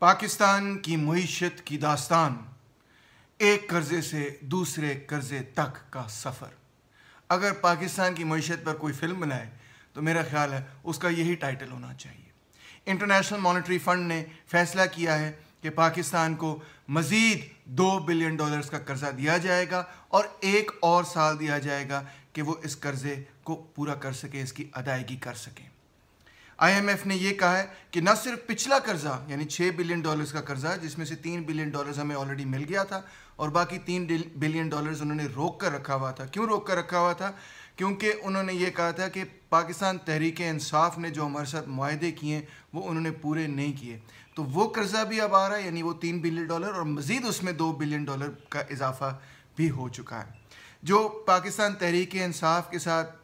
पाकिस्तान की मीशत की दास्तान एक कर्ज़े से दूसरे कर्ज़े तक का सफ़र अगर पाकिस्तान की मीशत पर कोई फिल्म बनाए तो मेरा ख्याल है उसका यही टाइटल होना चाहिए इंटरनेशनल मॉनेटरी फ़ंड ने फैसला किया है कि पाकिस्तान को मज़ीद दो बिलियन डॉलर्स का कर्ज़ा दिया जाएगा और एक और साल दिया जाएगा कि वो इस कर्ज़े को पूरा कर सके इसकी अदायगी कर सकें आईएमएफ ने यह कहा है कि न सिर्फ पिछला कर्जा यानी 6 बिलियन डॉलर्स का कर्जा है जिसमें से 3 बिलियन डॉलर्स हमें ऑलरेडी मिल गया था और बाकी 3 बिलियन डॉलर्स उन्होंने रोक कर रखा हुआ था क्यों रोक कर रखा हुआ था क्योंकि उन्होंने ये कहा था कि पाकिस्तान तहरीक इंसाफ ने जो हमारे साथ माहदे किए वो उन्होंने पूरे नहीं किए तो वो कर्जा भी अब आ रहा है यानी वो तीन बिलियन डॉलर और मज़ीद उसमें दो बिलियन डॉलर का इजाफा भी हो चुका है जो पाकिस्तान तहरीक इंसाफ के साथ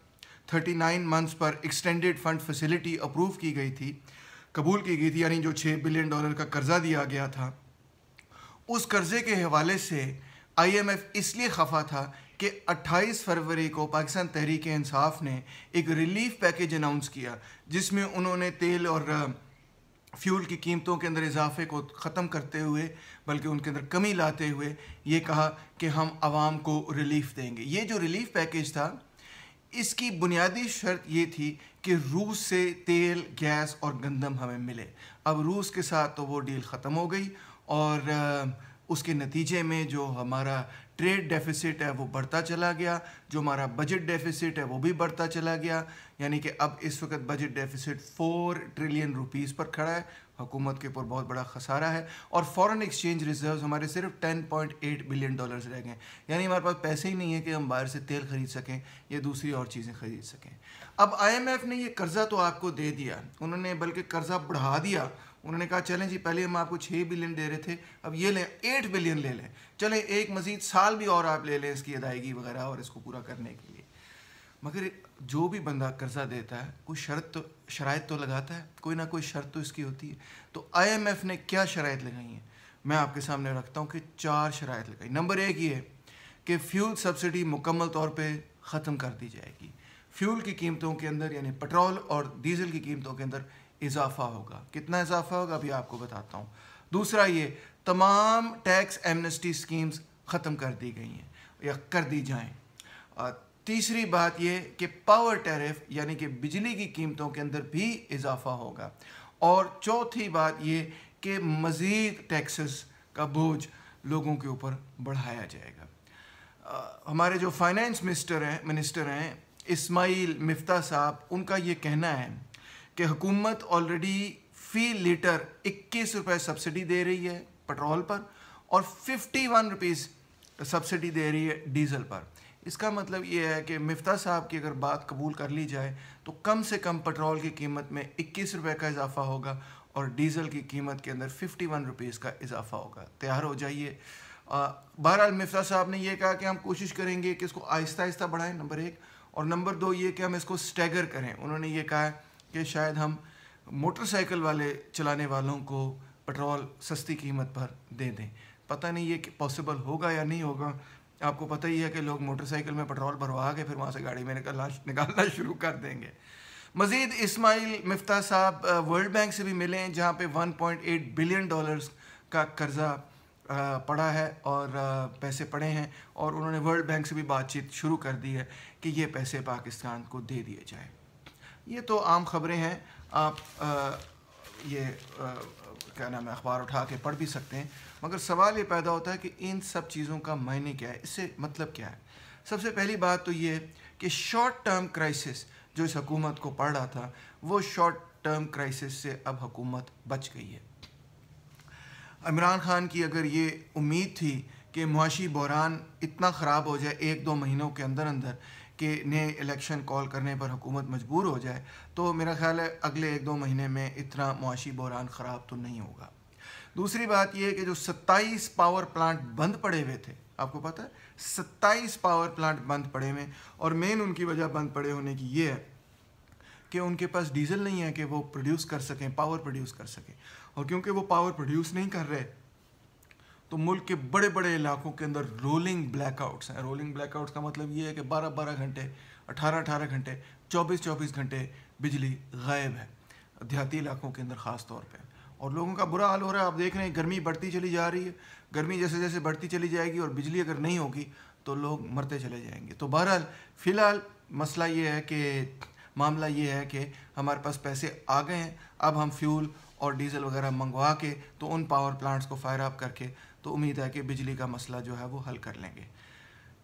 थर्टी नाइन मंथ्स पर एक्सटेंडेड फंड फैसिलिटी अप्रूव की गई थी कबूल की गई थी यानी जो छः बिलियन डॉलर का कर्ज़ा दिया गया था उस कर्ज़े के हवाले से आईएमएफ इसलिए खफा था कि 28 फरवरी को पाकिस्तान तहरीक इंसाफ ने एक रिलीफ पैकेज अनाउंस किया जिसमें उन्होंने तेल और फ्यूल की कीमतों के अंदर इजाफे को ख़त्म करते हुए बल्कि उनके अंदर कमी लाते हुए ये कहा कि हम आवाम को रिलीफ देंगे ये जो रिलीफ पैकेज था इसकी बुनियादी शर्त ये थी कि रूस से तेल गैस और गंदम हमें मिले अब रूस के साथ तो वो डील ख़त्म हो गई और उसके नतीजे में जो हमारा ट्रेड डेफिसिट है वो बढ़ता चला गया जो हमारा बजट डेफिसिट है वो भी बढ़ता चला गया यानी कि अब इस वक्त budget deficit four trillion rupees पर खड़ा है हुकूमत के ऊपर बहुत बड़ा खसारा है और फॉरेन एक्सचेंज रिजर्व्स हमारे सिर्फ 10.8 बिलियन डॉलर्स रह गए यानी हमारे पास पैसे ही नहीं है कि हम बाहर से तेल खरीद सकें या दूसरी और चीज़ें खरीद सकें अब आई ने ये कर्ज़ा तो आपको दे दिया उन्होंने बल्कि कर्ज़ा बढ़ा दिया उन्होंने कहा चलें जी पहले हम आपको छः बिलियन दे रहे थे अब ये लें एट बिलियन ले लें चलें एक मज़ीद साल भी और आप ले लें इसकी अदायगी वगैरह और इसको पूरा करने के लिए मगर जो भी बंदा कर्जा देता है कोई शर्त तो शराय तो लगाता है कोई ना कोई शर्त तो इसकी होती है तो आईएमएफ ने क्या शराय लगाई है मैं आपके सामने रखता हूँ कि चार शराय लगाई नंबर एक ये कि फ्यूल सब्सिडी मुकम्मल तौर पर ख़त्म कर दी जाएगी फ्यूल की कीमतों के अंदर यानी पेट्रोल और डीजल की कीमतों के अंदर इजाफा होगा कितना इजाफा होगा अभी आपको बताता हूँ दूसरा ये तमाम टैक्स एमनेस्टी स्कीम्स ख़त्म कर दी गई हैं या कर दी जाएँ तीसरी बात ये कि पावर टैरिफ यानी कि बिजली की कीमतों के अंदर भी इजाफा होगा और चौथी बात ये कि मज़ीद टैक्सेस का बोझ लोगों के ऊपर बढ़ाया जाएगा आ, हमारे जो फाइनेंस मिनिस्टर हैं मिनिस्टर हैं इस्माइल मिफ्ता साहब उनका ये कहना है कि हुकूमत ऑलरेडी फी लीटर इक्कीस रुपये सब्सिडी दे रही है पेट्रोल पर और फिफ्टी वन रुपीज़ सब्सिडी दे रही है डीजल पर इसका मतलब ये है कि मफ्ता साहब की अगर बात कबूल कर ली जाए तो कम से कम पेट्रोल की कीमत में इक्कीस रुपये का इजाफा होगा और डीजल की कीमत के अंदर फिफ्टी वन रुपीज़ का इजाफा होगा तैयार हो जाइए बहरहाल मफ्ता साहब ने यह कहा कि हम कोशिश करेंगे कि इसको आहिस्ता आहिस्ता बढ़ाएं नंबर एक और नंबर दो ये कि हम इसको स्टैगर करें उन्होंने ये कहा है कि शायद हम मोटरसाइकिल वाले चलाने वालों को पेट्रोल सस्ती कीमत पर दे दें पता नहीं ये पॉसिबल होगा या नहीं होगा आपको पता ही है कि लोग मोटरसाइकिल में पेट्रोल भरवा के फिर वहाँ से गाड़ी में निकलना निकालना शुरू कर देंगे मज़ीद इस्माइल मफ्ता साहब वर्ल्ड बैंक से भी मिले हैं जहाँ पे 1.8 बिलियन डॉलर्स का कर्ज़ा पड़ा है और पैसे पड़े हैं और उन्होंने वर्ल्ड बैंक से भी बातचीत शुरू कर दी है कि ये पैसे पाकिस्तान को दे दिए जाएँ ये तो आम खबरें हैं आप आ, ये क्या नाम है अखबार उठा के पढ़ भी सकते हैं मगर सवाल ये पैदा होता है कि इन सब चीज़ों का मायने क्या है इससे मतलब क्या है सबसे पहली बात तो ये कि शॉर्ट टर्म क्राइसिस जो इस हकूमत को पड़ रहा था वो शॉर्ट टर्म क्राइसिस से अब हुकूमत बच गई है इमरान खान की अगर ये उम्मीद थी कि मुआशी बहरान इतना ख़राब हो जाए एक दो महीनों के अंदर अंदर कि नए इलेक्शन कॉल करने पर हुकूमत मजबूर हो जाए तो मेरा ख्याल है अगले एक दो महीने में इतना मुआशी बहरान ख़राब तो नहीं होगा दूसरी बात यह कि जो सत्ताईस पावर प्लांट बंद पड़े हुए थे आपको पता है सत्ताईस पावर प्लांट बंद पड़े हुए और मेन उनकी वजह बंद पड़े होने की ये है कि उनके पास डीजल नहीं है कि वो प्रोड्यूस कर सकें पावर प्रोड्यूस कर सकें और क्योंकि वो पावर प्रोड्यूस नहीं कर रहे तो मुल्क के बड़े बड़े इलाकों के अंदर रोलिंग ब्लैकआउट्स हैं रोलिंग ब्लैकआउट्स का मतलब ये है कि बारह बारह घंटे अठारह अठारह घंटे चौबीस चौबीस घंटे बिजली गायब है देहाती इलाकों के अंदर ख़ास तौर पर और लोगों का बुरा हाल हो रहा है आप देख रहे हैं गर्मी बढ़ती चली जा रही है गर्मी जैसे जैसे बढ़ती चली जाएगी और बिजली अगर नहीं होगी तो लोग मरते चले जाएंगे तो बहरहाल फ़िलहाल मसला ये है कि मामला ये है कि हमारे पास पैसे आ गए हैं अब हम फ्यूल और डीजल वगैरह मंगवा के तो उन पावर प्लांट्स को फायर अप करके तो उम्मीद है कि बिजली का मसला जो है वो हल कर लेंगे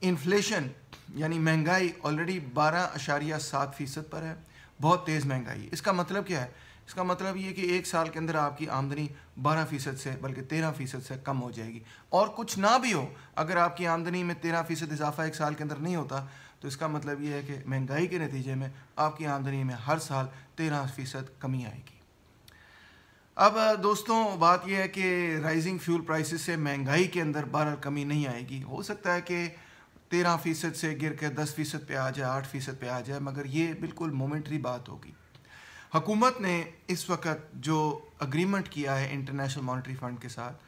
इन्फ्लेशन यानी महंगाई ऑलरेडी बारह अशारिया सात फ़ीसद पर है बहुत तेज़ महंगाई इसका मतलब क्या है इसका मतलब ये कि एक साल के अंदर आपकी आमदनी 12 फ़ीसद से बल्कि 13 फ़ीसद से कम हो जाएगी और कुछ ना भी हो अगर आपकी आमदनी में 13 फ़ीसद इजाफा एक साल के अंदर नहीं होता तो इसका मतलब ये है कि महंगाई के नतीजे में आपकी आमदनी में हर साल 13 फ़ीसद कमी आएगी अब दोस्तों बात यह है कि राइजिंग फ्यूल प्राइसेस से महंगाई के अंदर बहरहाल कमी नहीं आएगी हो सकता है कि तेरह फ़ीसद से गिर कर दस फ़ीसद पर आ जाए आठ फ़ीसद पर आ जाए मगर ये बिल्कुल मोमेंट्री बात होगी हकूमत ने इस वक्त जो अग्रीमेंट किया है इंटरनेशनल मॉनिटरी फ़ंड के साथ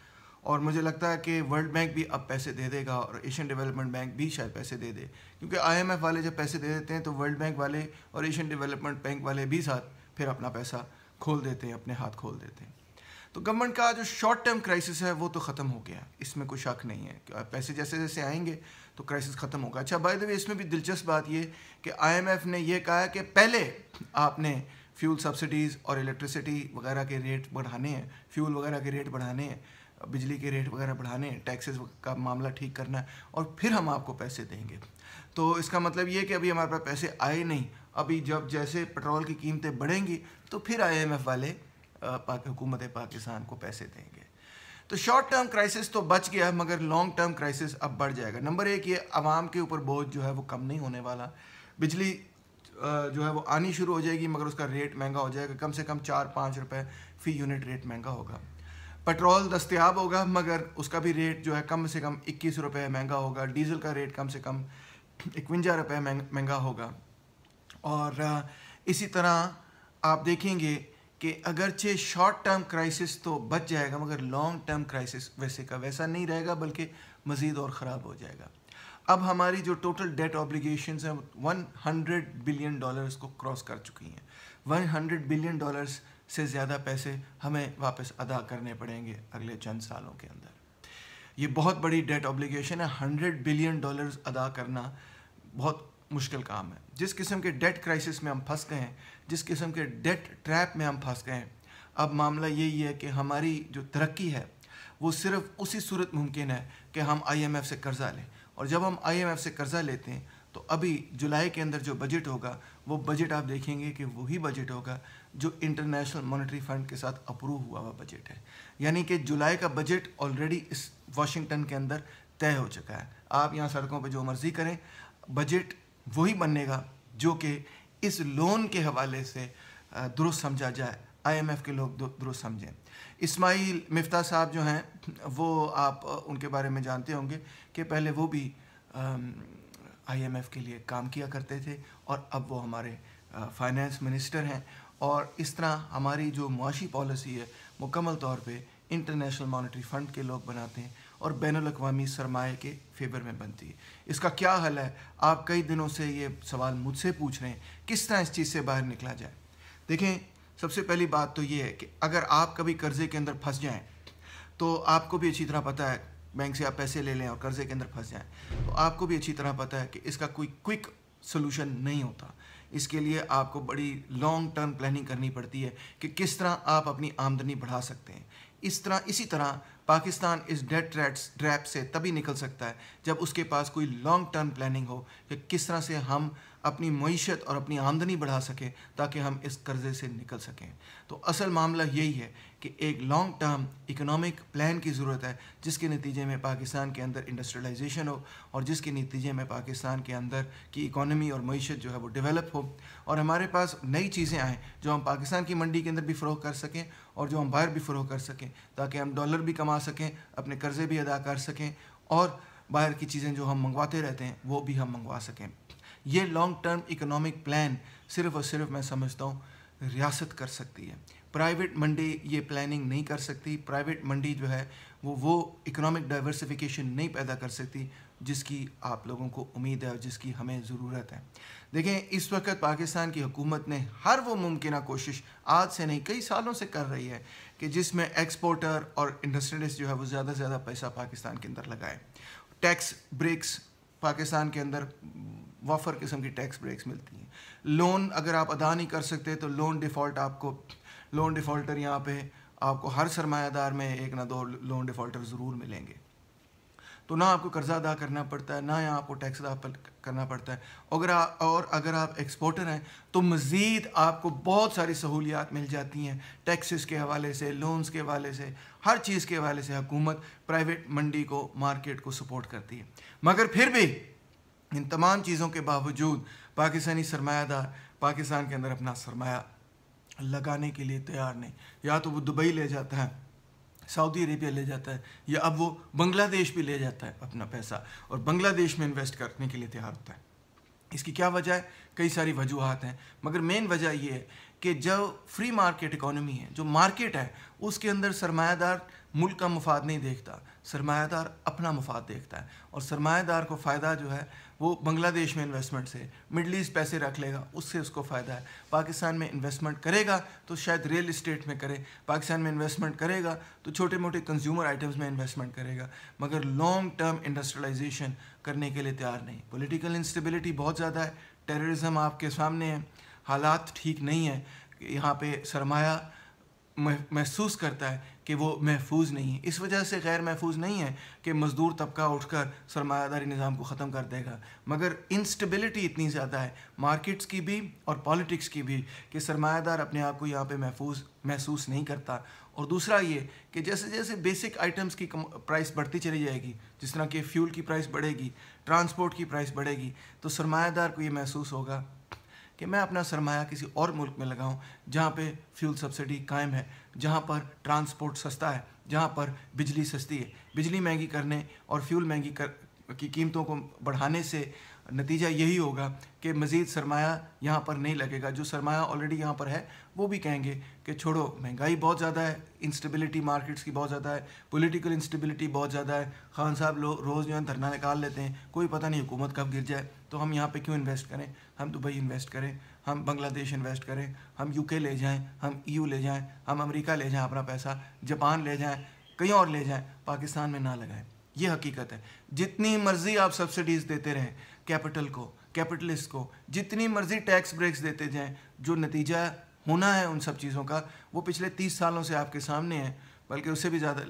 और मुझे लगता है कि वर्ल्ड बैंक भी अब पैसे दे देगा और एशियन डेवलपमेंट बैंक भी शायद पैसे दे दे क्योंकि आईएमएफ वाले जब पैसे दे देते हैं तो वर्ल्ड बैंक वाले और एशियन डेवलपमेंट बैंक वाले भी साथ फिर अपना पैसा खोल देते हैं अपने हाथ खोल देते हैं तो गवर्नमेंट का जो शॉर्ट टर्म क्राइसिस है वो तो ख़त्म हो गया इसमें कोई शक नहीं है पैसे जैसे जैसे आएंगे तो क्राइसिस ख़त्म होगा अच्छा बाय द वे इसमें भी दिलचस्प बात ये कि आईएमएफ ने ये कहा कि पहले आपने फ्यूल सब्सिडीज़ और इलेक्ट्रिसिटी वगैरह के रेट बढ़ाने हैं फ्यूल वगैरह के रेट बढ़ाने हैं बिजली के रेट वगैरह बढ़ाने हैं टैक्सेस का मामला ठीक करना है और फिर हम आपको पैसे देंगे तो इसका मतलब ये कि अभी हमारे पास पैसे आए नहीं अभी जब जैसे पेट्रोल की कीमतें बढ़ेंगी तो फिर आईएमएफ वाले पाक हुकूमत पाकिस्तान को पैसे देंगे तो शॉर्ट टर्म क्राइसिस तो बच गया मगर लॉन्ग टर्म क्राइसिस अब बढ़ जाएगा नंबर एक ये आवाम के ऊपर बोझ जो है वो कम नहीं होने वाला बिजली जो है वो आनी शुरू हो जाएगी मगर उसका रेट महंगा हो जाएगा कम से कम चार पाँच रुपये फ़ी यूनिट रेट महंगा होगा पेट्रोल दस्तियाब होगा मगर उसका भी रेट जो है कम से कम इक्कीस रुपये महंगा होगा डीजल का रेट कम से कम इकवंजा रुपये महंगा होगा और इसी तरह आप देखेंगे कि अगरचे शॉर्ट टर्म क्राइसिस तो बच जाएगा मगर लॉन्ग टर्म क्राइसिस वैसे का वैसा नहीं रहेगा बल्कि मज़ीद और ख़राब हो जाएगा अब हमारी जो टोटल डेट ऑब्लिगेशन हैं वन हंड्रेड बिलियन डॉलर्स को क्रॉस कर चुकी हैं वन हंड्रेड बिलियन डॉलर्स से ज़्यादा पैसे हमें वापस अदा करने पड़ेंगे अगले चंद सालों के अंदर ये बहुत बड़ी डेट ऑब्लिगेशन है हंड्रेड बिलियन डॉलर्स अदा करना बहुत मुश्किल काम है जिस किस्म के डेट क्राइसिस में हम फंस गए हैं जिस किस्म के डेट ट्रैप में हम फंस गए हैं अब मामला यही है कि हमारी जो तरक्की है वो सिर्फ उसी सूरत मुमकिन है कि हम आईएमएफ से कर्ज़ा लें और जब हम आईएमएफ से कर्ज़ा लेते हैं तो अभी जुलाई के अंदर जो बजट होगा वो बजट आप देखेंगे कि वही बजट होगा जो इंटरनेशनल मॉनेटरी फंड के साथ अप्रूव हुआ हुआ बजट है यानी कि जुलाई का बजट ऑलरेडी इस वाशिंगटन के अंदर तय हो चुका है आप यहाँ सड़कों पर जो मर्ज़ी करें बजट वही बनेगा जो कि इस लोन के हवाले से दुरुस्त समझा जाए आईएमएफ के लोग दुरुस्त समझें इस्माइल मफ्ता साहब जो हैं वो आप उनके बारे में जानते होंगे कि पहले वो भी आईएमएफ के लिए काम किया करते थे और अब वो हमारे फाइनेंस मिनिस्टर हैं और इस तरह हमारी जो मुआशी पॉलिसी है मुकम्मल तौर पे इंटरनेशनल मॉनेटरी फ़ंड के लोग बनाते हैं और बैन अवी सरमाए के फेवर में बनती है इसका क्या हल है आप कई दिनों से ये सवाल मुझसे पूछ रहे हैं किस तरह इस चीज़ से बाहर निकला जाए देखें सबसे पहली बात तो ये है कि अगर आप कभी कर्ज़े के अंदर फंस जाएँ तो आपको भी अच्छी तरह पता है बैंक से आप पैसे ले लें और कर्ज़े के अंदर फंस जाएँ तो आपको भी अच्छी तरह पता है कि इसका कोई क्विक सोल्यूशन नहीं होता इसके लिए आपको बड़ी लॉन्ग टर्म प्लानिंग करनी पड़ती है कि किस तरह आप अपनी आमदनी बढ़ा सकते हैं इस तरह इसी तरह पाकिस्तान इस डेट ट्रैप्स ट्रैप से तभी निकल सकता है जब उसके पास कोई लॉन्ग टर्म प्लानिंग हो कि किस तरह से हम अपनी मीशत और अपनी आमदनी बढ़ा सकें ताकि हम इस कर्ज़े से निकल सकें तो असल मामला यही है कि एक लॉन्ग टर्म इकोनॉमिक प्लान की ज़रूरत है जिसके नतीजे में पाकिस्तान के अंदर इंडस्ट्रियलाइजेशन हो और जिसके नतीजे में पाकिस्तान के अंदर की इकोनॉमी और मीशत जो है वो डेवलप हो और हमारे पास नई चीज़ें आएँ जो हम पाकिस्तान की मंडी के अंदर भी फ़रोह कर सकें और जो हम बाहर भी फ़रोह कर सकें ताकि हम डॉलर भी कमा सकें अपने कर्ज़े भी अदा कर सकें और बाहर की चीज़ें जो हम मंगवाते रहते हैं वो भी हम मंगवा सकें ये लॉन्ग टर्म इकोनॉमिक प्लान सिर्फ और सिर्फ मैं समझता हूँ रियासत कर सकती है प्राइवेट मंडी ये प्लानिंग नहीं कर सकती प्राइवेट मंडी जो है वो वो इकोनॉमिक डाइवर्सिफिकेशन नहीं पैदा कर सकती जिसकी आप लोगों को उम्मीद है और जिसकी हमें ज़रूरत है देखें इस वक्त पाकिस्तान की हुकूमत ने हर वो मुमकिन कोशिश आज से नहीं कई सालों से कर रही है कि जिसमें एक्सपोर्टर और इंडस्ट्रियलिस्ट जो है वो ज़्यादा से ज़्यादा पैसा पाकिस्तान के अंदर लगाए टैक्स ब्रेक्स पाकिस्तान के अंदर वफर किस्म की टैक्स ब्रेक्स मिलती हैं लोन अगर आप अदा नहीं कर सकते तो लोन डिफ़ॉल्ट आपको लोन डिफ़ॉल्टर यहाँ पे आपको हर सरमायादार में एक ना दो लोन डिफ़ॉल्टर ज़रूर मिलेंगे तो ना आपको कर्ज़ा अदा करना पड़ता है ना यहाँ आपको टैक्स अदा करना पड़ता है अगर आ, और अगर आप एक्सपोर्टर हैं तो मज़ीद आपको बहुत सारी सहूलियात मिल जाती हैं टैक्सेस के हवाले से लोन्स के हवाले से हर चीज़ के हवाले से हुकूमत प्राइवेट मंडी को मार्केट को सपोर्ट करती है मगर फिर भी इन तमाम चीज़ों के बावजूद पाकिस्तानी सरमायादार पाकिस्तान के अंदर अपना सरमाया लगाने के लिए तैयार नहीं या तो वो दुबई ले जाता है सऊदी अरेबिया ले जाता है या अब वो बांग्लादेश भी ले जाता है अपना पैसा और बांग्लादेश में इन्वेस्ट करने के लिए तैयार होता है इसकी क्या वजह है कई सारी वजूहत हैं मगर मेन वजह ये है कि जो फ्री मार्केट इकोनॉमी है जो मार्केट है उसके अंदर सरमायादार मुल्क का मुफाद नहीं देखता सरमायादार अपना मुफाद देखता है और सरमायादार को फ़ायदा जो है वो बांग्लादेश में इन्वेस्टमेंट से मिडल ईस्ट पैसे रख लेगा उससे उसको फ़ायदा है पाकिस्तान में इन्वेस्टमेंट करेगा तो शायद रियल इस्टेट में करे पाकिस्तान में इन्वेस्टमेंट करेगा तो छोटे मोटे कंज्यूमर आइटम्स में इन्वेस्टमेंट करेगा मगर लॉन्ग टर्म इंडस्ट्रलाइजेशन करने के लिए तैयार नहीं पोलिटिकल इंस्टेबिलिटी बहुत ज़्यादा है टेररिज़म आपके सामने है हालात ठीक नहीं है यहाँ पर सरमाया महसूस करता है कि वो महफूज नहीं है इस वजह से गैर महफूज नहीं है कि मज़दूर तबका उठकर सरमायादारी निज़ाम को ख़त्म कर देगा मगर इंस्टेबिलिटी इतनी ज़्यादा है मार्केट्स की भी और पॉलिटिक्स की भी कि सरमायादार अपने आप को यहाँ पे महफूज महसूस नहीं करता और दूसरा ये कि जैसे जैसे बेसिक आइटम्स की प्राइस बढ़ती चली जाएगी जिस तरह के फ्यूल की प्राइस बढ़ेगी ट्रांसपोर्ट की प्राइस बढ़ेगी तो सरमायादार को ये महसूस होगा कि मैं अपना सरमाया किसी और मुल्क में लगाऊं जहां पे फ्यूल सब्सिडी कायम है जहां पर ट्रांसपोर्ट सस्ता है जहां पर बिजली सस्ती है बिजली महंगी करने और फ्यूल महंगी कर की कीमतों को बढ़ाने से नतीजा यही होगा कि मज़ीद सरमाया यहाँ पर नहीं लगेगा जो सरमाया ऑलरेडी यहाँ पर है वो भी कहेंगे कि छोड़ो महंगाई बहुत ज़्यादा है इंस्टेबिलिटी मार्केट्स की बहुत ज़्यादा है पॉलिटिकल इंस्टेबिलिटी बहुत ज़्यादा है खान साहब लोग रोज़ जो है धरना निकाल लेते हैं कोई पता नहीं हुकूमत कब गिर जाए तो हम यहाँ पर क्यों इन्वेस्ट करें हम दुबई इन्वेस्ट करें हम बांग्लादेश इन्वेस्ट करें हम यू ले जाएँ हम ई e ले जाएँ हम अमरीका ले जाएँ अपना पैसा जापान ले जाएँ कहीं और ले जाएँ पाकिस्तान में ना लगाएँ ये हकीकत है जितनी मर्ज़ी आप सब्सिडीज़ देते रहें कैपिटल को कैपिटलिस्ट को जितनी मर्ज़ी टैक्स ब्रेक्स देते जाएं जो नतीजा होना है उन सब चीज़ों का वो पिछले तीस सालों से आपके सामने है बल्कि उससे भी ज़्यादा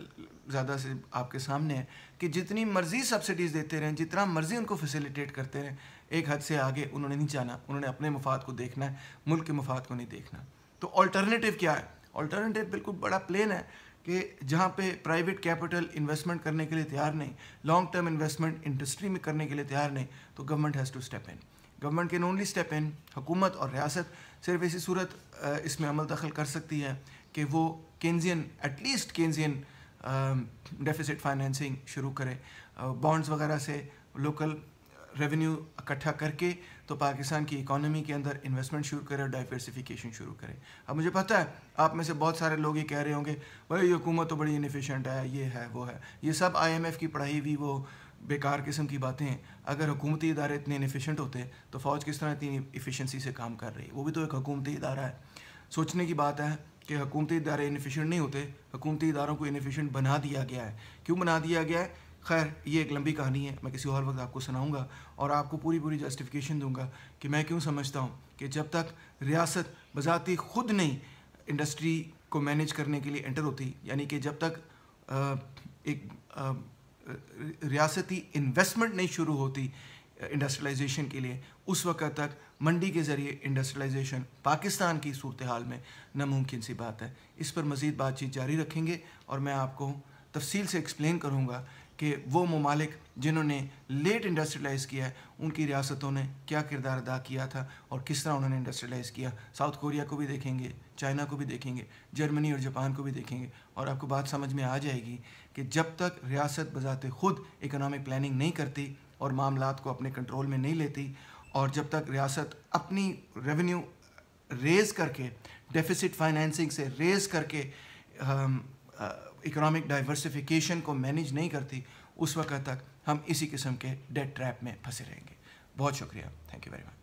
ज़्यादा से आपके सामने है कि जितनी मर्ज़ी सब्सिडीज़ देते रहें जितना मर्ज़ी उनको फैसिलिटेट करते रहें एक हद से आगे उन्होंने नहीं जाना उन्होंने अपने मुफाद को देखना है मुल्क के मुफाद को नहीं देखना तो ऑल्टरनेटिव क्या है ऑल्टरनेटिव बिल्कुल बड़ा प्लेन है कि जहाँ पे प्राइवेट कैपिटल इन्वेस्टमेंट करने के लिए तैयार नहीं लॉन्ग टर्म इन्वेस्टमेंट इंडस्ट्री में करने के लिए तैयार नहीं तो government has to step in government can only step in हुकूमत और रियासत सिर्फ इसी सूरत इसमें अमल दखल कर सकती है कि वो Keynesian at least Keynesian deficit financing शुरू करें बॉन्ड्स वगैरह से लोकल रेवेन्यू इकट्ठा करके तो पाकिस्तान की इकोनॉमी के अंदर इन्वेस्टमेंट शुरू करें और डाइवर्सिफिकेशन शुरू करें अब मुझे पता है आप में से बहुत सारे लोग ये कह रहे होंगे भाई ये हुकूमत तो बड़ी इनफिशेंट है ये है वो है ये सब आईएमएफ की पढ़ाई हुई वो बेकार किस्म की बातें हैं अगर हुकूमती इदारे इतने इनफिशेंट होते तो फ़ौज किस तरह इतनी इफ़िशेंसी से काम कर रही है वो भी तो एक हुकूमती इदारा है सोचने की बात है कि हुकूमती इदारे इनफिशेंट नहीं होते हुकूमती इदारों को इनफिशेंट बना दिया गया है क्यों बना दिया गया है खैर ये एक लंबी कहानी है मैं किसी और वक्त आपको सुनाऊंगा और आपको पूरी पूरी जस्टिफिकेशन दूंगा कि मैं क्यों समझता हूँ कि जब तक रियासत बजाती खुद नहीं इंडस्ट्री को मैनेज करने के लिए एंटर होती यानी कि जब तक एक रियासती इन्वेस्टमेंट नहीं शुरू होती इंडस्ट्रियलाइजेशन के लिए उस वक्त तक मंडी के ज़रिए इंडस्ट्रियलाइजेशन पाकिस्तान की सूरत हाल में नामुमकिन सी बात है इस पर मज़ीद बातचीत जारी रखेंगे और मैं आपको तफसील से एक्सप्लेन करूँगा कि वो ममालिक जिन्होंने लेट इंडस्ट्रियलाइज़ किया है उनकी रियासतों ने क्या किरदार अदा किया था और किस तरह उन्होंने इंडस्ट्रियलाइज़ किया साउथ कोरिया को भी देखेंगे चाइना को भी देखेंगे जर्मनी और जापान को भी देखेंगे और आपको बात समझ में आ जाएगी कि जब तक रियासत बजाते खुद इकोनॉमिक प्लानिंग नहीं करती और मामला को अपने कंट्रोल में नहीं लेती और जब तक रियासत अपनी रेवेन्यू रेज़ करके डेफिसिट फाइनेंसिंग से रेज़ करके इकोनॉमिक डाइवर्सिफिकेशन को मैनेज नहीं करती उस वक्त तक हम इसी किस्म के डेट ट्रैप में फंसे रहेंगे बहुत शुक्रिया थैंक यू वेरी मच